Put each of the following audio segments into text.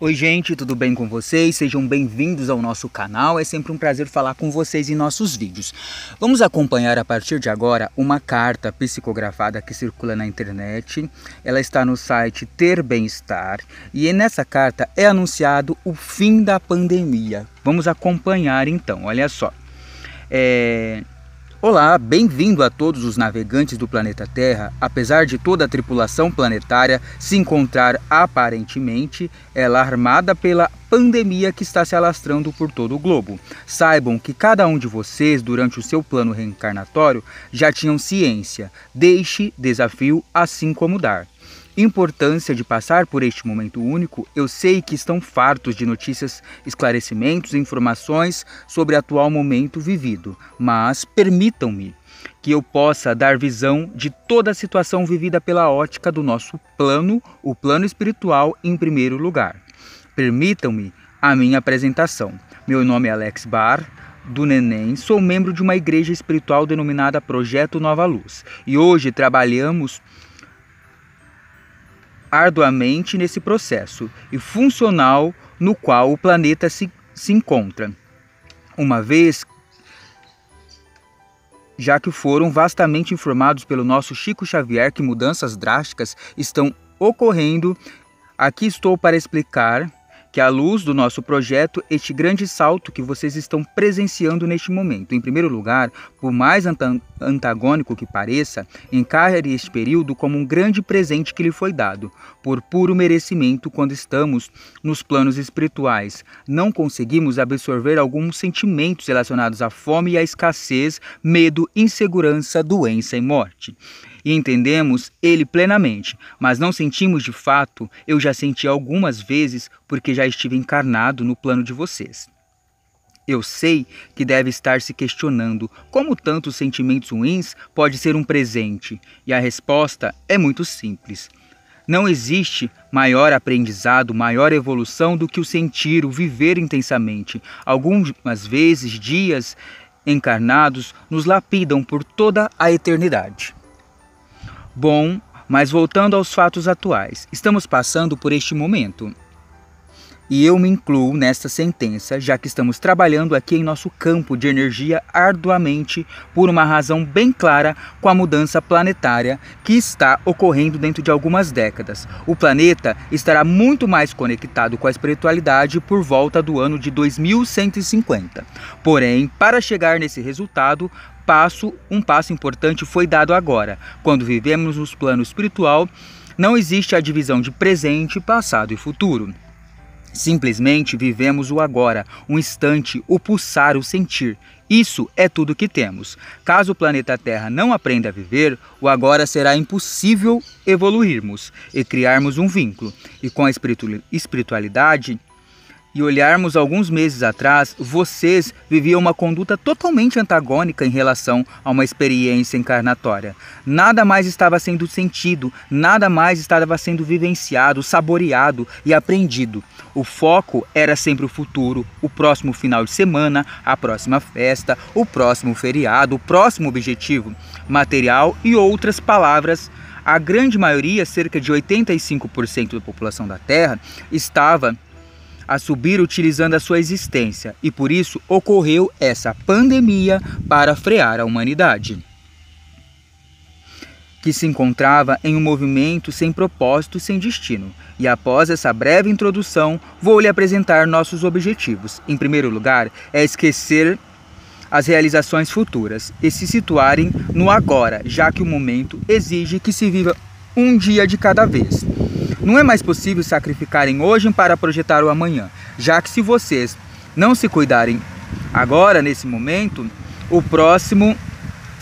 Oi gente, tudo bem com vocês? Sejam bem-vindos ao nosso canal, é sempre um prazer falar com vocês em nossos vídeos. Vamos acompanhar a partir de agora uma carta psicografada que circula na internet, ela está no site Ter Bem-Estar e nessa carta é anunciado o fim da pandemia. Vamos acompanhar então, olha só. É... Olá, bem-vindo a todos os navegantes do planeta Terra. Apesar de toda a tripulação planetária se encontrar aparentemente, ela armada pela pandemia que está se alastrando por todo o globo. Saibam que cada um de vocês, durante o seu plano reencarnatório, já tinham ciência. Deixe desafio assim como dar importância de passar por este momento único, eu sei que estão fartos de notícias, esclarecimentos e informações sobre o atual momento vivido, mas permitam-me que eu possa dar visão de toda a situação vivida pela ótica do nosso plano, o plano espiritual em primeiro lugar. Permitam-me a minha apresentação. Meu nome é Alex Bar, do Neném, sou membro de uma igreja espiritual denominada Projeto Nova Luz e hoje trabalhamos arduamente nesse processo e funcional no qual o planeta se, se encontra, uma vez já que foram vastamente informados pelo nosso Chico Xavier que mudanças drásticas estão ocorrendo, aqui estou para explicar que, à luz do nosso projeto, este grande salto que vocês estão presenciando neste momento. Em primeiro lugar, por mais antagônico que pareça, encarre este período como um grande presente que lhe foi dado, por puro merecimento quando estamos nos planos espirituais. Não conseguimos absorver alguns sentimentos relacionados à fome e à escassez, medo, insegurança, doença e morte e entendemos ele plenamente, mas não sentimos de fato, eu já senti algumas vezes porque já estive encarnado no plano de vocês. Eu sei que deve estar se questionando como tantos sentimentos ruins pode ser um presente, e a resposta é muito simples. Não existe maior aprendizado, maior evolução do que o sentir, o viver intensamente. Algumas vezes, dias encarnados nos lapidam por toda a eternidade bom, mas voltando aos fatos atuais, estamos passando por este momento. E eu me incluo nesta sentença, já que estamos trabalhando aqui em nosso campo de energia arduamente por uma razão bem clara com a mudança planetária que está ocorrendo dentro de algumas décadas. O planeta estará muito mais conectado com a espiritualidade por volta do ano de 2150. Porém, para chegar nesse resultado, passo, um passo importante foi dado agora. Quando vivemos no plano espiritual, não existe a divisão de presente, passado e futuro. Simplesmente vivemos o agora, um instante, o pulsar, o sentir. Isso é tudo que temos. Caso o planeta Terra não aprenda a viver, o agora será impossível evoluirmos e criarmos um vínculo. E com a espiritualidade, e olharmos alguns meses atrás, vocês viviam uma conduta totalmente antagônica em relação a uma experiência encarnatória. Nada mais estava sendo sentido, nada mais estava sendo vivenciado, saboreado e aprendido. O foco era sempre o futuro, o próximo final de semana, a próxima festa, o próximo feriado, o próximo objetivo material e outras palavras a grande maioria, cerca de 85% da população da Terra, estava a subir utilizando a sua existência e por isso ocorreu essa pandemia para frear a humanidade, que se encontrava em um movimento sem propósito e sem destino. E após essa breve introdução, vou lhe apresentar nossos objetivos. Em primeiro lugar, é esquecer as realizações futuras e se situarem no agora, já que o momento exige que se viva um dia de cada vez. Não é mais possível sacrificarem hoje para projetar o amanhã, já que se vocês não se cuidarem agora, nesse momento, o próximo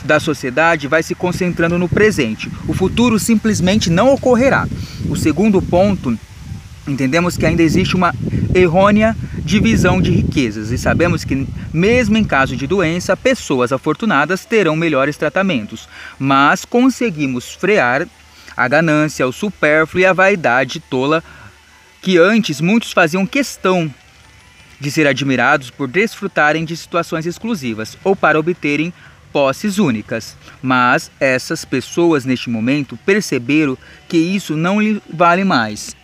da sociedade vai se concentrando no presente. O futuro simplesmente não ocorrerá. O segundo ponto, entendemos que ainda existe uma errônea divisão de riquezas e sabemos que, mesmo em caso de doença, pessoas afortunadas terão melhores tratamentos, mas conseguimos frear a ganância, o supérfluo e a vaidade tola que antes muitos faziam questão de ser admirados por desfrutarem de situações exclusivas ou para obterem posses únicas. Mas essas pessoas neste momento perceberam que isso não lhe vale mais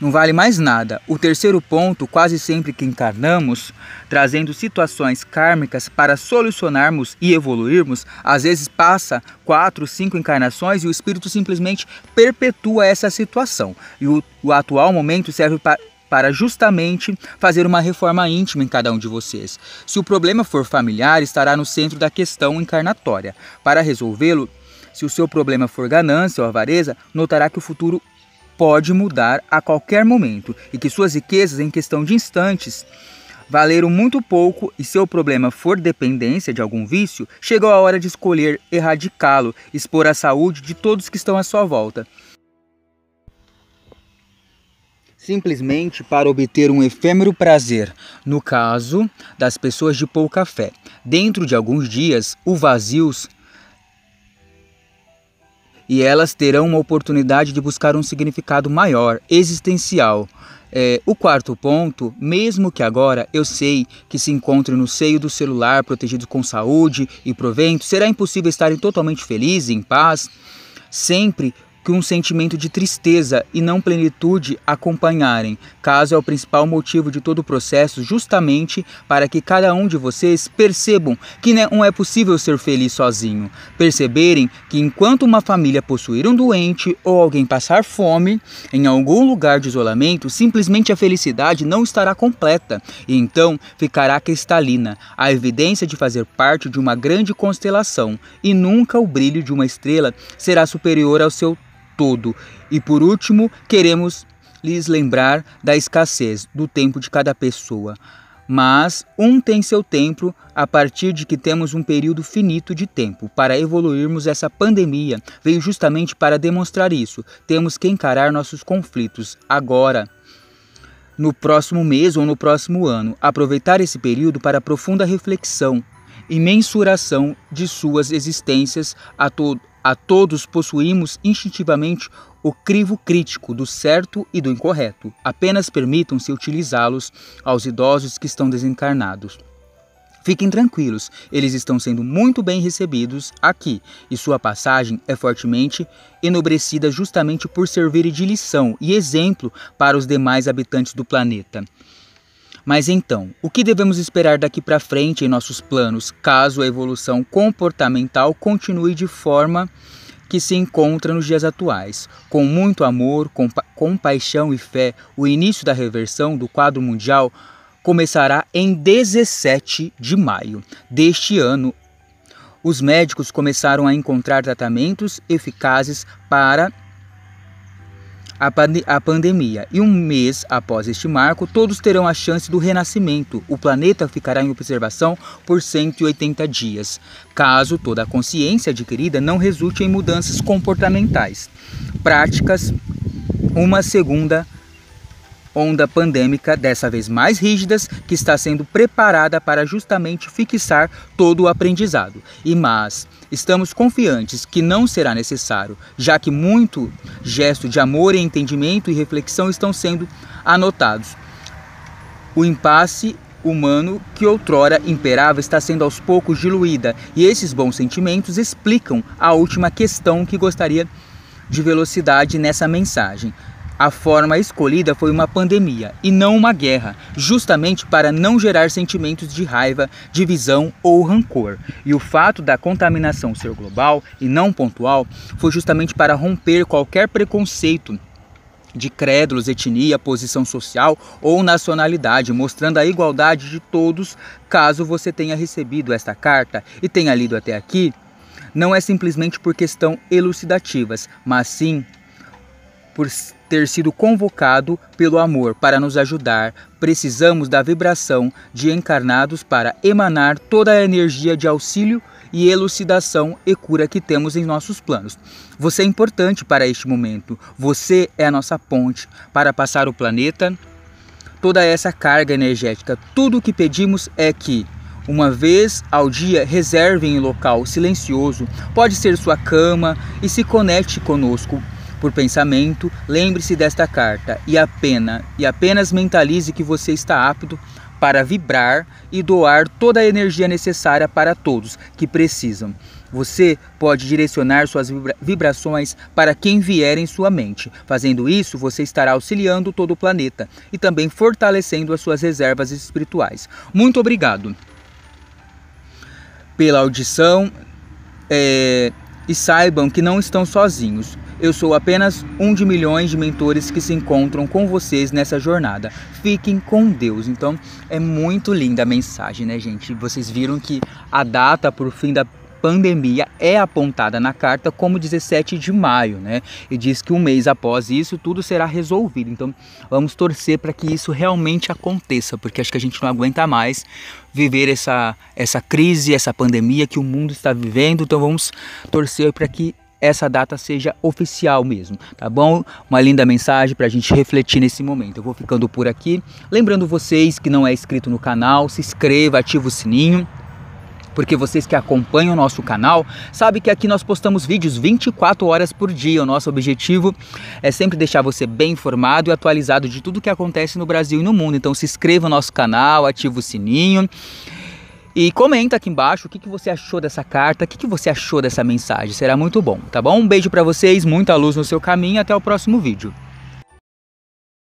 não vale mais nada. O terceiro ponto, quase sempre que encarnamos, trazendo situações kármicas para solucionarmos e evoluirmos, às vezes passa quatro, cinco encarnações e o espírito simplesmente perpetua essa situação. E o, o atual momento serve para para justamente fazer uma reforma íntima em cada um de vocês. Se o problema for familiar, estará no centro da questão encarnatória. Para resolvê-lo, se o seu problema for ganância ou avareza, notará que o futuro pode mudar a qualquer momento e que suas riquezas, em questão de instantes, valeram muito pouco e seu problema for dependência de algum vício, chegou a hora de escolher erradicá-lo, expor a saúde de todos que estão à sua volta. Simplesmente para obter um efêmero prazer, no caso das pessoas de pouca fé. Dentro de alguns dias, o vazios e elas terão uma oportunidade de buscar um significado maior, existencial. É, o quarto ponto, mesmo que agora eu sei que se encontre no seio do celular, protegido com saúde e provento, será impossível estarem totalmente felizes, em paz. Sempre que um sentimento de tristeza e não plenitude acompanharem, caso é o principal motivo de todo o processo, justamente para que cada um de vocês percebam que né, não é possível ser feliz sozinho. Perceberem que enquanto uma família possuir um doente ou alguém passar fome, em algum lugar de isolamento, simplesmente a felicidade não estará completa e então ficará cristalina, a evidência de fazer parte de uma grande constelação e nunca o brilho de uma estrela será superior ao seu todo. E por último, queremos lhes lembrar da escassez do tempo de cada pessoa. Mas um tem seu tempo a partir de que temos um período finito de tempo para evoluirmos essa pandemia. Veio justamente para demonstrar isso. Temos que encarar nossos conflitos agora no próximo mês ou no próximo ano, aproveitar esse período para profunda reflexão e mensuração de suas existências a, todo. A todos possuímos instintivamente o crivo crítico do certo e do incorreto. Apenas permitam-se utilizá-los aos idosos que estão desencarnados. Fiquem tranquilos, eles estão sendo muito bem recebidos aqui e sua passagem é fortemente enobrecida justamente por servir de lição e exemplo para os demais habitantes do planeta. Mas então, o que devemos esperar daqui para frente em nossos planos, caso a evolução comportamental continue de forma que se encontra nos dias atuais? Com muito amor, compa compaixão e fé, o início da reversão do quadro mundial começará em 17 de maio deste ano. Os médicos começaram a encontrar tratamentos eficazes para a, pande a pandemia. E um mês após este marco, todos terão a chance do renascimento. O planeta ficará em observação por 180 dias, caso toda a consciência adquirida não resulte em mudanças comportamentais. Práticas, uma segunda onda pandêmica, dessa vez mais rígidas, que está sendo preparada para justamente fixar todo o aprendizado. E mas estamos confiantes que não será necessário, já que muito gesto de amor, entendimento e reflexão estão sendo anotados. O impasse humano que outrora imperava está sendo aos poucos diluída, e esses bons sentimentos explicam a última questão que gostaria de velocidade nessa mensagem. A forma escolhida foi uma pandemia e não uma guerra, justamente para não gerar sentimentos de raiva, divisão ou rancor. E o fato da contaminação ser global e não pontual foi justamente para romper qualquer preconceito de crédulos, etnia, posição social ou nacionalidade, mostrando a igualdade de todos. Caso você tenha recebido esta carta e tenha lido até aqui, não é simplesmente por questão elucidativas, mas sim por ter sido convocado pelo amor para nos ajudar, precisamos da vibração de encarnados para emanar toda a energia de auxílio e elucidação e cura que temos em nossos planos. Você é importante para este momento. Você é a nossa ponte para passar o planeta toda essa carga energética. Tudo o que pedimos é que uma vez ao dia, reserve em um local silencioso, pode ser sua cama, e se conecte conosco por pensamento, lembre-se desta carta e, apenas, e apenas mentalize que você está apto para vibrar e doar toda a energia necessária para todos que precisam. Você pode direcionar suas vibra vibrações para quem vier em sua mente. Fazendo isso, você estará auxiliando todo o planeta e também fortalecendo as suas reservas espirituais. Muito obrigado pela audição é, e saibam que não estão sozinhos. Eu sou apenas um de milhões de mentores que se encontram com vocês nessa jornada. Fiquem com Deus. Então, é muito linda a mensagem, né, gente? Vocês viram que a data para o fim da pandemia é apontada na carta como 17 de maio, né? E diz que um mês após isso tudo será resolvido. Então vamos torcer para que isso realmente aconteça, porque acho que a gente não aguenta mais viver essa, essa crise, essa pandemia que o mundo está vivendo. Então vamos torcer para que essa data seja oficial mesmo, tá bom? Uma linda mensagem para a gente refletir nesse momento. Eu vou ficando por aqui. Lembrando vocês que não é inscrito no canal, se inscreva, ative o sininho porque vocês que acompanham o nosso canal sabem que aqui nós postamos vídeos 24 horas por dia. O nosso objetivo é sempre deixar você bem informado e atualizado de tudo que acontece no Brasil e no mundo. Então se inscreva no nosso canal, ative o sininho e comenta aqui embaixo o que, que você achou dessa carta, o que, que você achou dessa mensagem. Será muito bom, tá bom? Um beijo para vocês, muita luz no seu caminho até o próximo vídeo.